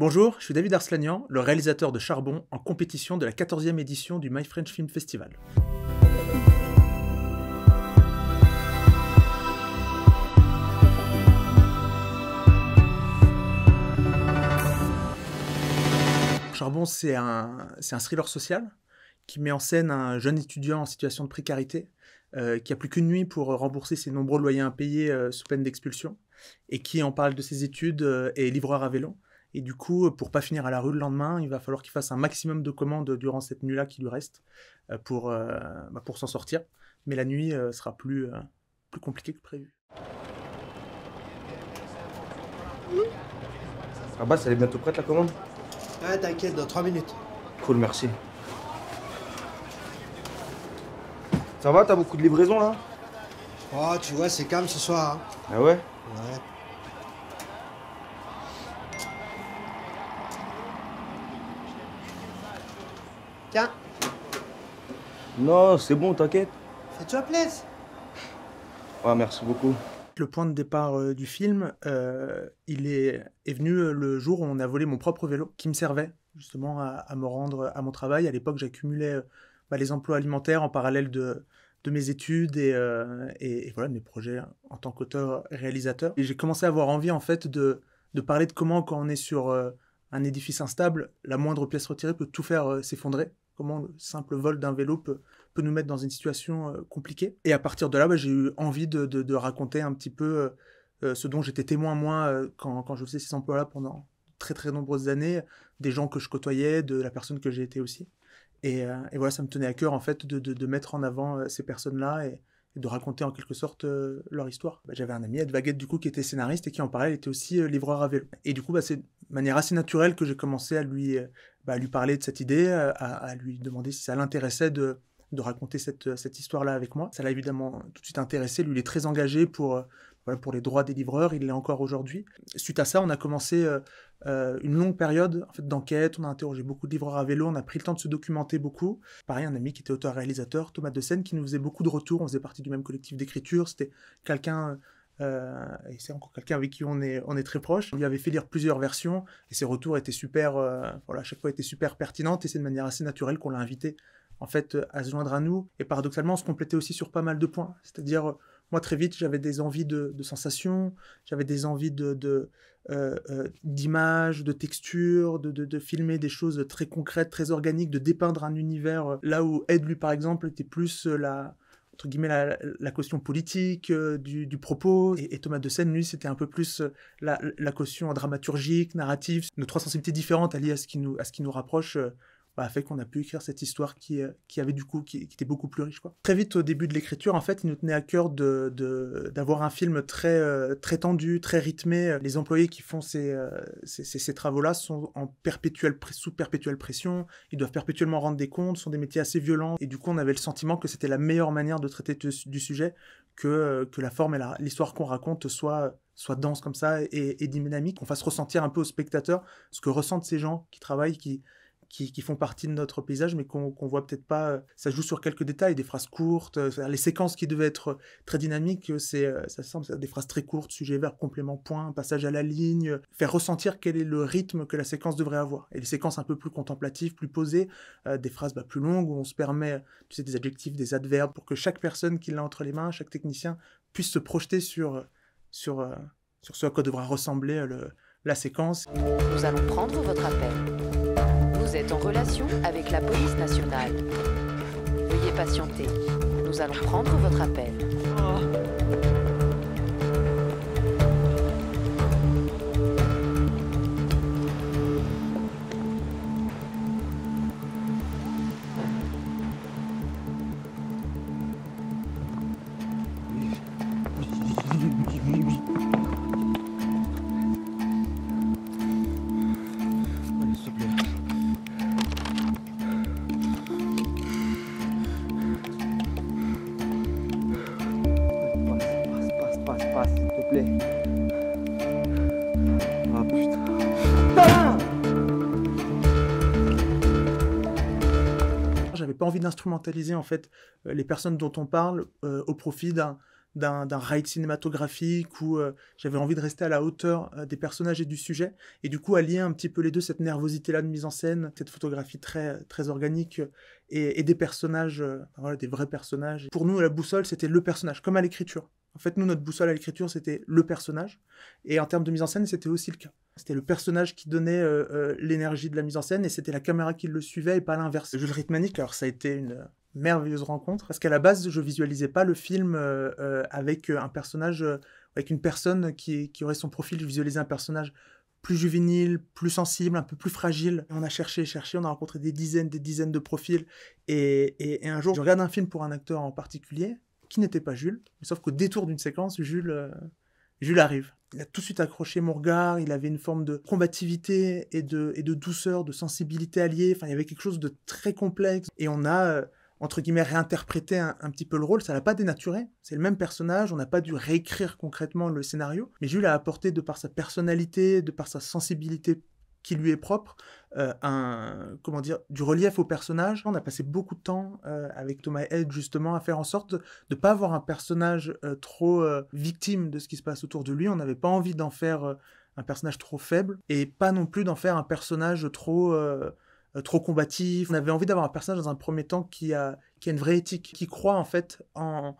Bonjour, je suis David Arslanian, le réalisateur de Charbon en compétition de la 14e édition du My French Film Festival. Charbon, c'est un, thriller social qui met en scène un jeune étudiant en situation de précarité euh, qui a plus qu'une nuit pour euh, rembourser ses nombreux loyers impayés euh, sous peine d'expulsion et qui en parle de ses études et livreur à vélo. Et du coup, euh, pour pas finir à la rue le lendemain, il va falloir qu'il fasse un maximum de commandes durant cette nuit-là qui lui reste euh, pour, euh, bah, pour s'en sortir. Mais la nuit sera plus, plus compliquée que prévu. Ah bah, elle est bientôt prête la commande Ouais, t'inquiète, dans 3 minutes. Cool, merci. Ça va, t'as beaucoup de livraisons là Oh, tu vois, c'est calme ce soir. Hein. Ah ouais Ouais. Tiens. Non, c'est bon, t'inquiète. Fais-toi plaisir. Ouais, ah, merci beaucoup. Le point de départ euh, du film, euh, il est, est venu euh, le jour où on a volé mon propre vélo qui me servait justement à, me rendre à mon travail. À l'époque, j'accumulais bah, les emplois alimentaires en parallèle de, mes études et, et, voilà mes projets en tant qu'auteur réalisateur. Et j'ai commencé à avoir envie en fait de, de parler de comment quand on est sur un édifice instable, la moindre pièce retirée peut tout faire s'effondrer comment le simple vol d'un vélo peut, nous mettre dans une situation euh, compliquée. Et à partir de là, bah, j'ai eu envie de, raconter un petit peu euh, euh, ce dont j'étais témoin, moi, quand, je faisais ces emplois-là pendant très très nombreuses années, des gens que je côtoyais, de la personne que j'ai été aussi. Et, voilà, ça me tenait à cœur, en fait, de, mettre en avant ces personnes-là et, de raconter en quelque sorte leur histoire. Bah, j'avais un ami, Ed du coup, qui était scénariste et qui, en parallèle, était aussi livreur à vélo. Et du coup, bah, c'est de manière assez naturelle que j'ai commencé à lui à bah, lui parler de cette idée, euh, à, lui demander si ça l'intéressait de, raconter cette, euh, cette histoire-là avec moi. Ça l'a évidemment tout de suite intéressé. Lui, il est très engagé pour, euh, pour les droits des livreurs. Il l'est encore aujourd'hui. Suite à ça, on a commencé une longue période en fait, d'enquête. On a interrogé beaucoup de livreurs à vélo. On a pris le temps de se documenter beaucoup. Pareil, un ami qui était auteur-réalisateur, Thomas De Seine, qui nous faisait beaucoup de retours. On faisait partie du même collectif d'écriture. C'était quelqu'un euh, et c'est encore quelqu'un avec qui on est, on est très proche. On lui avait fait lire plusieurs versions et ses retours étaient super, euh, voilà, chaque fois étaient super pertinentes et c'est de manière assez naturelle qu'on l'a invité en fait euh, à se joindre à nous. Et paradoxalement, on se complétait aussi sur pas mal de points. C'est-à-dire, euh, moi très vite, j'avais des envies de, sensations, j'avais des envies de, de d'images, de textures, de, de, de, filmer des choses très concrètes, très organiques, de dépeindre un univers là où Ed, lui par exemple, était plus la entre guillemets, la, question caution politique euh, du, propos. Et, Thomas de Seine, lui, c'était un peu plus euh, la, caution dramaturgique, narrative, nos trois sensibilités différentes alliées à ce qui nous, à ce qui nous rapproche euh, a bah, fait qu'on a pu écrire cette histoire qui, euh, qui avait du coup, qui, était beaucoup plus riche. Quoi. Très vite, au début de l'écriture, en fait, il nous tenait à cœur d'avoir de, d'avoir un film très, euh, très tendu, très rythmé. Les employés qui font ces, euh, ces, ces, travaux-là sont en perpétuelle, sous perpétuelle pression, ils doivent perpétuellement rendre des comptes, sont des métiers assez violents, et du coup, on avait le sentiment que c'était la meilleure manière de traiter du sujet que, que la forme et l'histoire qu'on raconte soit soit dense comme ça et, et dynamique, qu'on fasse ressentir un peu au spectateur ce que ressentent ces gens qui travaillent, qui, qui, font partie de notre paysage, mais qu'on ne voit peut-être pas. Euh, ça joue sur quelques détails, des phrases courtes, euh, les séquences qui devaient être euh, très dynamiques, c'est ça semble des phrases très courtes, sujet, verbe, complément, point, passage à la ligne, faire ressentir quel est le rythme que la séquence devrait avoir. Et les séquences un peu plus contemplatives, plus posées, des phrases bah, plus longues où on se permet, des adjectifs, des adverbes, pour que chaque personne qui l'a entre les mains, chaque technicien puisse se projeter sur sur sur ce à quoi devra ressembler la séquence. Nous allons prendre votre appel. Vous êtes en relation avec la police nationale. Veuillez patienter. Nous allons prendre votre appel. pas envie d'instrumentaliser en fait euh, les personnes dont on parle euh, au profit d'un d'un ride cinématographique où euh, j'avais envie de rester à la hauteur des personnages et du sujet et du coup allier un petit peu les deux cette nervosité là de mise en scène cette photographie très très organique et, des personnages voilà, des vrais personnages pour nous la boussole c'était le personnage comme à l'écriture en fait nous notre boussole à l'écriture c'était le personnage et en termes de mise en scène c'était aussi le cas c'était le personnage qui donnait euh, euh, l'énergie de la mise en scène et c'était la caméra qui le suivait et pas l'inverse. Jules Ritmanic alors ça a été une euh, merveilleuse rencontre parce qu'à la base, je visualisais pas le film avec un personnage, avec une personne qui, aurait son profil. Je visualisais un personnage plus juvénile, plus sensible, un peu plus fragile. On a cherché, cherché, on a rencontré des dizaines, des dizaines de profils. Et, un jour, je regarde un film pour un acteur en particulier qui n'était pas Jules, sauf qu'au détour d'une séquence, Jules. Jules arrive. Il a tout de suite accroché mon regard, il avait une forme de combativité et de, et de douceur, de sensibilité alliée, enfin il y avait quelque chose de très complexe. Et on a, euh, entre guillemets, réinterprété un, un, petit peu le rôle, ça l'a pas dénaturé, c'est le même personnage, on n'a pas dû réécrire concrètement le scénario, mais Jules a apporté de par sa personnalité, de par sa sensibilité qui lui est propre, euh, un, comment dire, du relief au personnage. On a passé beaucoup de temps euh, avec Thomas Head justement à faire en sorte de ne pas avoir un personnage euh, trop victime de ce qui se passe autour de lui. On n'avait pas envie d'en faire un personnage trop faible et pas non plus d'en faire un personnage trop trop combatif. On avait envie d'avoir un personnage dans un premier temps qui a, qui a une vraie éthique, qui croit en fait en,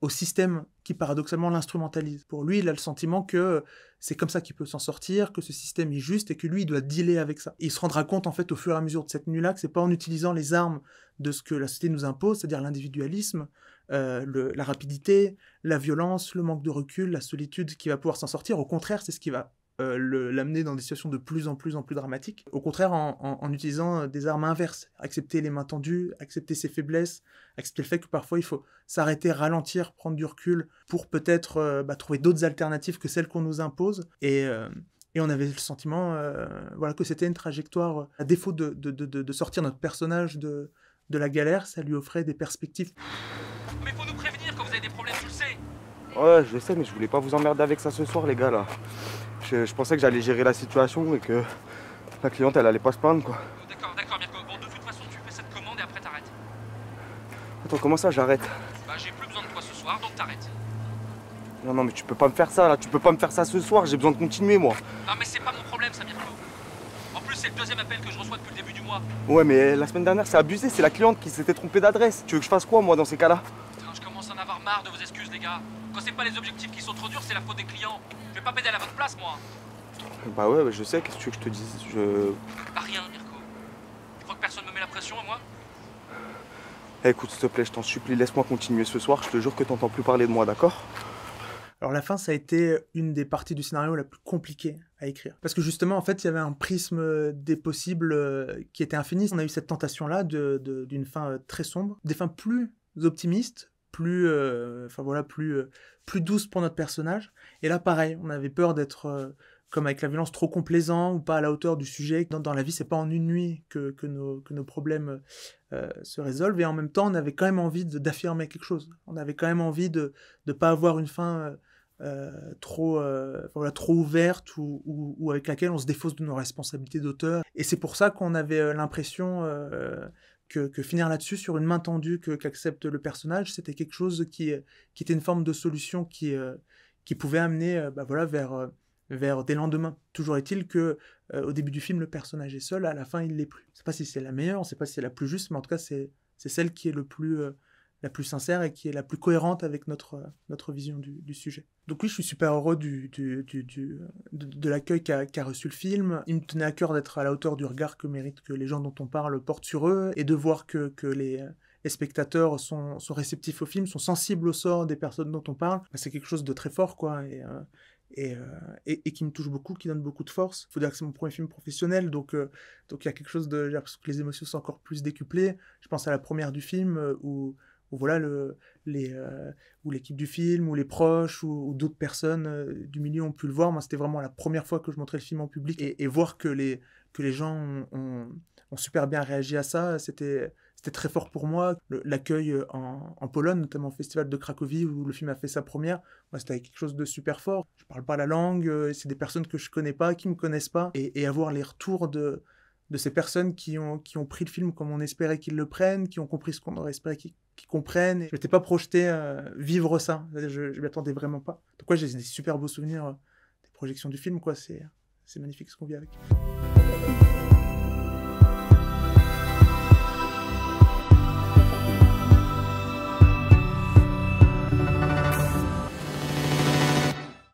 au système qui paradoxalement l'instrumentalise. Pour lui, il a le sentiment que c'est comme ça qu'il peut s'en sortir, que ce système est juste et que lui, il doit dealer avec ça. il se rendra compte en fait au fur et à mesure de cette nuit-là que c'est pas en utilisant les armes de ce que la société nous impose, c'est-à-dire l'individualisme, euh, la rapidité, la violence, le manque de recul, la solitude, qui va pouvoir s'en sortir. Au contraire, c'est ce qui va euh, l'amener dans des situations de plus en plus en plus dramatiques. Au contraire, en, utilisant euh, des armes inverses, accepter les mains tendues, accepter ses faiblesses, accepter le fait que parfois il faut s'arrêter, ralentir, prendre du recul pour peut-être euh, bah, trouver d'autres alternatives que celles qu'on nous impose. Et, et, on avait le sentiment voilà, que c'était une trajectoire, à défaut de, de, de, de sortir notre personnage de, la galère, ça lui offrait des perspectives. Mais faut nous prévenir quand vous avez des problèmes, tu le sais Ouais, je sais, mais je voulais pas vous emmerder avec ça ce soir, les gars, là. Euh, je, pensais que j'allais gérer la situation et que la cliente, elle allait pas se plaindre, quoi. D'accord, d'accord, Mirko. Bon, de toute façon, tu fais cette commande et après t'arrêtes. Attends, comment ça, j'arrête Bah, j'ai plus besoin de toi ce soir, donc t'arrêtes. Non, non, mais tu peux pas me faire ça, là. Tu peux pas me faire ça ce soir. J'ai besoin de continuer, moi. Non, mais c'est pas mon problème, ça, Mirko. En plus, c'est le deuxième appel que je reçois depuis le début du mois. Ouais, mais la semaine dernière, c'est abusé. C'est la cliente qui s'était trompée d'adresse. Tu veux que je fasse quoi, moi, dans ces cas-là Putain, je commence à en avoir marre de vos excuses, les gars c'est pas les objectifs qui sont trop durs, c'est la faute des clients. Je vais pas pédaler à votre place, moi. Bah ouais, bah je sais, qu'est-ce que tu veux que je te dise Je. rien, Mirko. Tu crois que personne me met la pression à moi Écoute, s'il te plaît, je t'en supplie, laisse-moi continuer ce soir. Je te jure que t'entends plus parler de moi, d'accord alors la fin, ça a été une des parties du scénario la plus compliquée à écrire. Parce que justement, en fait, il y avait un prisme des possibles euh, qui était infini. On a eu cette tentation-là d'une fin euh, très sombre, des fins plus optimistes, plus, euh, enfin voilà, plus, euh, plus douce pour notre personnage. Et là, pareil, on avait peur d'être euh, comme avec la violence trop complaisant ou pas à la hauteur du sujet. Dans, la vie, c'est pas en une nuit que, que, nos, que nos, problèmes se résolvent. Et en même temps, on avait quand même envie d'affirmer quelque chose. On avait quand même envie de ne pas avoir une fin trop, voilà, trop ouverte ou, ou, avec laquelle on se défausse de nos responsabilités d'auteur. Et c'est pour ça qu'on avait l'impression que, finir là-dessus sur une main tendue que qu'accepte le personnage, c'était quelque chose qui, euh, qui était une forme de solution qui, euh, qui pouvait amener euh, bah voilà, vers, vers des lendemains. Toujours est-il que au début du film, le personnage est seul, à la fin, il l'est plus. Je ne sais pas si c'est la meilleure, je ne sais pas si c'est la plus juste, mais en tout cas, c'est celle qui est le plus la plus sincère et qui est la plus cohérente avec notre, euh, notre vision du, du sujet. Donc oui, je suis super heureux du, du, du de, de l'accueil qu'a reçu le film. Il me tenait à cœur d'être à la hauteur du regard que méritent que les gens dont on parle portent sur eux et de voir que, que les, euh, les, spectateurs sont, sont, réceptifs au film, sont sensibles au sort des personnes dont on parle. Bah, c'est quelque chose de très fort, quoi. Et, euh, et, et, qui me touche beaucoup, qui donne beaucoup de force. Il faut dire que c'est mon premier film professionnel, donc donc il y a quelque chose de... J'ai que les émotions sont encore plus décuplées. Je pense à la première du film où où voilà le, les euh, l'équipe du film ou les proches ou, d'autres personnes euh, du milieu ont pu le voir moi c'était vraiment la première fois que je montrais le film en public et, voir que les que les gens ont, super bien réagi à ça c'était c'était très fort pour moi l'accueil euh, en, en, Pologne notamment au festival de Cracovie où le film a fait sa première moi c'était quelque chose de super fort je parle pas la langue c'est des personnes que je connais pas qui me connaissent pas et, avoir les retours de de ces personnes qui ont, qui ont pris le film comme on espérait qu'ils le prennent, qui ont compris ce qu'on aurait espéré qu'ils qui comprennent. je n'étais pas projeté euh, vivre ça. Je, ne m'y attendais vraiment pas. Donc, j'ai des super beaux souvenirs euh, des projections du film, quoi. C'est magnifique ce qu'on vit avec.